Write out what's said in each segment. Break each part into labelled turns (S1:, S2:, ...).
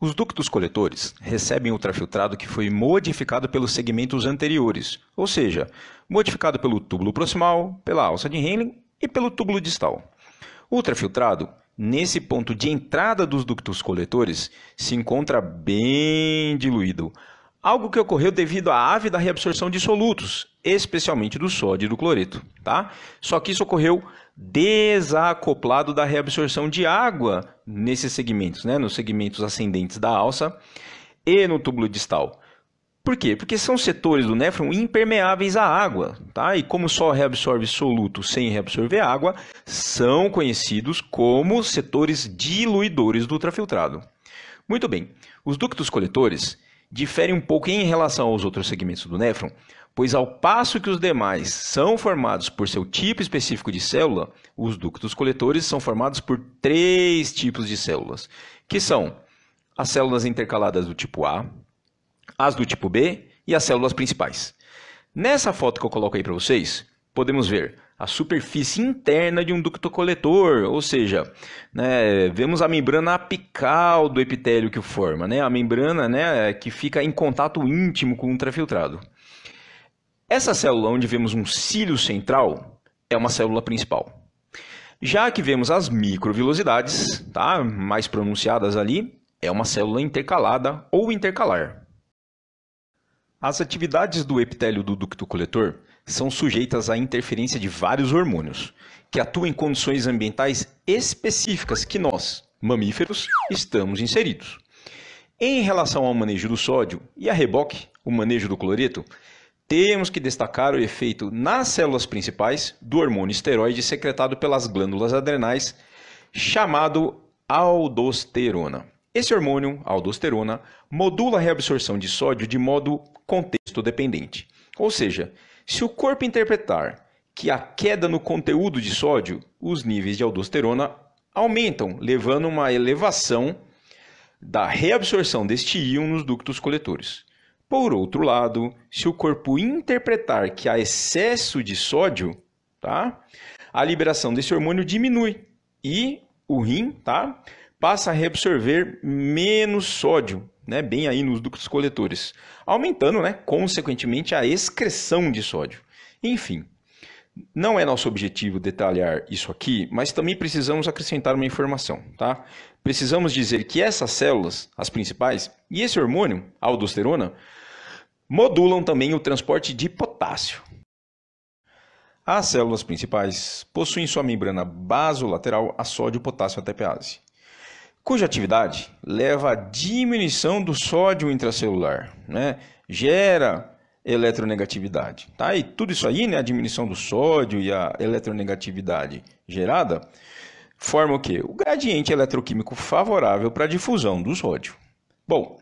S1: Os ductos coletores recebem ultrafiltrado que foi modificado pelos segmentos anteriores, ou seja, modificado pelo túbulo proximal, pela alça de Henle e pelo túbulo distal. O ultrafiltrado, nesse ponto de entrada dos ductos coletores, se encontra bem diluído, algo que ocorreu devido à ávida reabsorção de solutos, especialmente do sódio e do cloreto, tá? Só que isso ocorreu desacoplado da reabsorção de água nesses segmentos, né? nos segmentos ascendentes da alça e no túbulo distal. Por quê? Porque são setores do néfron impermeáveis à água, tá? E como só reabsorve soluto sem reabsorver água, são conhecidos como setores diluidores do ultrafiltrado. Muito bem, os ductos coletores difere um pouco em relação aos outros segmentos do néfron, pois ao passo que os demais são formados por seu tipo específico de célula, os ductos coletores são formados por três tipos de células, que são as células intercaladas do tipo A, as do tipo B e as células principais. Nessa foto que eu coloco aí para vocês, podemos ver a superfície interna de um ducto coletor, ou seja, né, vemos a membrana apical do epitélio que o forma, né, a membrana né, que fica em contato íntimo com o ultrafiltrado. Essa célula onde vemos um cílio central é uma célula principal. Já que vemos as microvilosidades, tá, mais pronunciadas ali, é uma célula intercalada ou intercalar. As atividades do epitélio do ducto coletor são sujeitas à interferência de vários hormônios, que atuam em condições ambientais específicas que nós, mamíferos, estamos inseridos. Em relação ao manejo do sódio e a reboque, o manejo do cloreto, temos que destacar o efeito nas células principais do hormônio esteroide secretado pelas glândulas adrenais, chamado aldosterona. Esse hormônio, aldosterona, modula a reabsorção de sódio de modo contexto dependente. Ou seja, se o corpo interpretar que a queda no conteúdo de sódio, os níveis de aldosterona aumentam, levando a uma elevação da reabsorção deste íon nos ductos coletores. Por outro lado, se o corpo interpretar que há excesso de sódio, tá? a liberação desse hormônio diminui e o rim tá? passa a reabsorver menos sódio, né, bem aí nos ductos coletores, aumentando, né, consequentemente, a excreção de sódio. Enfim, não é nosso objetivo detalhar isso aqui, mas também precisamos acrescentar uma informação, tá? Precisamos dizer que essas células, as principais, e esse hormônio, a aldosterona, modulam também o transporte de potássio. As células principais possuem sua membrana basolateral a sódio-potássio ATPase cuja atividade leva à diminuição do sódio intracelular, né? gera eletronegatividade. Tá? E tudo isso aí, né? a diminuição do sódio e a eletronegatividade gerada, forma o quê? O gradiente eletroquímico favorável para a difusão do sódio. Bom,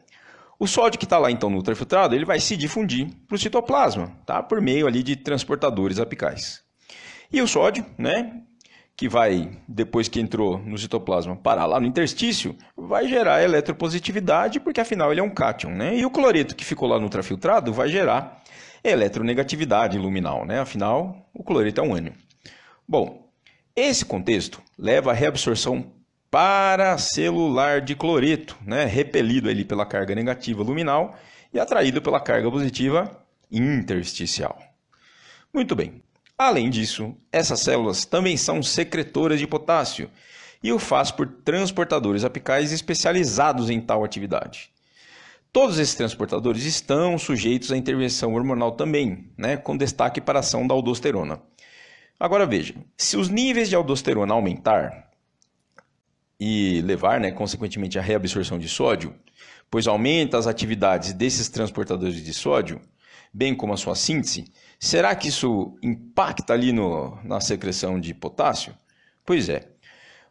S1: o sódio que está lá então no ultrafiltrado, ele vai se difundir para o citoplasma, tá? por meio ali de transportadores apicais. E o sódio, né, que vai, depois que entrou no citoplasma, parar lá no interstício, vai gerar eletropositividade, porque afinal ele é um cátion, né? E o cloreto que ficou lá no ultrafiltrado vai gerar eletronegatividade luminal, né? Afinal, o cloreto é um ânion. Bom, esse contexto leva à reabsorção paracelular de cloreto, né? repelido ali pela carga negativa luminal e atraído pela carga positiva intersticial. Muito bem. Além disso, essas células também são secretoras de potássio e o faz por transportadores apicais especializados em tal atividade. Todos esses transportadores estão sujeitos à intervenção hormonal também, né, com destaque para a ação da aldosterona. Agora veja, se os níveis de aldosterona aumentar e levar, né, consequentemente, à reabsorção de sódio, pois aumenta as atividades desses transportadores de sódio, bem como a sua síntese, será que isso impacta ali no, na secreção de potássio? Pois é.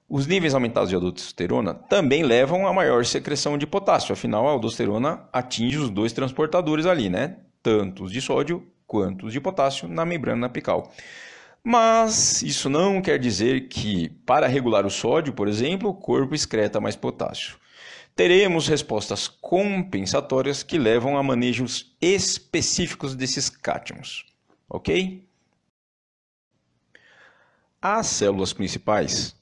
S1: Os níveis aumentados de aldosterona também levam a maior secreção de potássio, afinal a aldosterona atinge os dois transportadores ali, né? Tanto os de sódio quanto os de potássio na membrana apical. Mas isso não quer dizer que, para regular o sódio, por exemplo, o corpo excreta mais potássio teremos respostas compensatórias que levam a manejos específicos desses cátions, ok? As células principais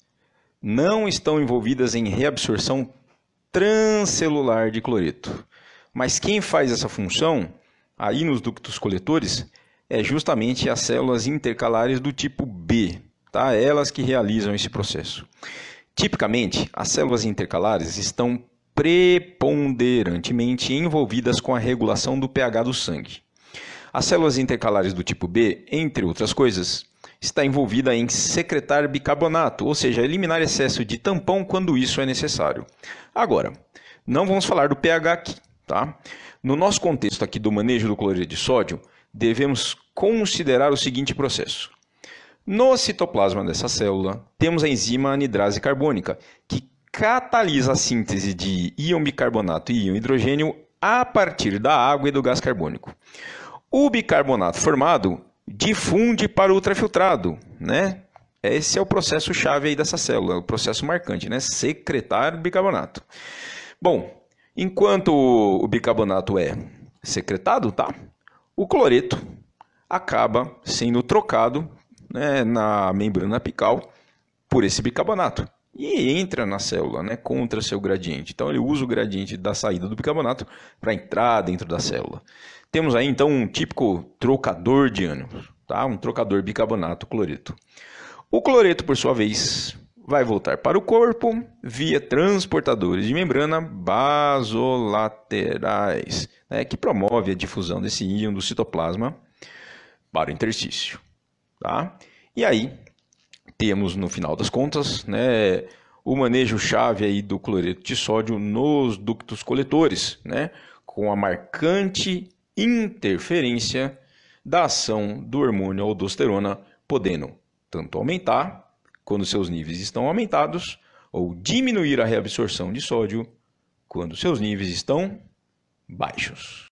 S1: não estão envolvidas em reabsorção transcelular de cloreto, mas quem faz essa função, aí nos ductos coletores, é justamente as células intercalares do tipo B, tá? Elas que realizam esse processo. Tipicamente, as células intercalares estão preponderantemente envolvidas com a regulação do pH do sangue. As células intercalares do tipo B, entre outras coisas, está envolvida em secretar bicarbonato, ou seja, eliminar excesso de tampão quando isso é necessário. Agora, não vamos falar do pH aqui, tá? No nosso contexto aqui do manejo do cloreto de sódio, devemos considerar o seguinte processo. No citoplasma dessa célula, temos a enzima anidrase carbônica, que catalisa a síntese de íon bicarbonato e íon hidrogênio a partir da água e do gás carbônico. O bicarbonato formado difunde para o ultrafiltrado, né? Esse é o processo chave aí dessa célula, o processo marcante, né? Secretar bicarbonato. Bom, enquanto o bicarbonato é secretado, tá? O cloreto acaba sendo trocado né, na membrana apical por esse bicarbonato e entra na célula, né, contra seu gradiente. Então ele usa o gradiente da saída do bicarbonato para entrar dentro da célula. Temos aí então um típico trocador de ânions, tá? Um trocador bicarbonato cloreto. O cloreto, por sua vez, vai voltar para o corpo via transportadores de membrana basolaterais, né, que promove a difusão desse íon do citoplasma para o interstício, tá? E aí, temos no final das contas, né, o manejo chave aí do cloreto de sódio nos ductos coletores, né, com a marcante interferência da ação do hormônio aldosterona, podendo tanto aumentar quando seus níveis estão aumentados ou diminuir a reabsorção de sódio quando seus níveis estão baixos.